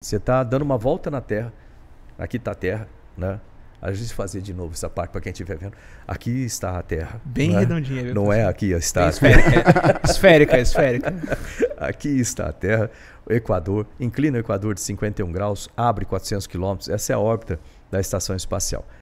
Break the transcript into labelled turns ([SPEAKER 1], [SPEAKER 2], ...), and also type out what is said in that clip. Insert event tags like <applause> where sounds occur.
[SPEAKER 1] Você está dando uma volta na Terra. Aqui está a Terra, né? A gente fazer de novo essa parte para quem estiver vendo. Aqui está a Terra. Bem né? redondinha. Não é aqui, a Terra. Esférica, é. esférica, é esférica. <laughs> Aqui está a Terra, o Equador. Inclina o Equador de 51 graus, abre 400 quilômetros. Essa é a órbita da Estação Espacial.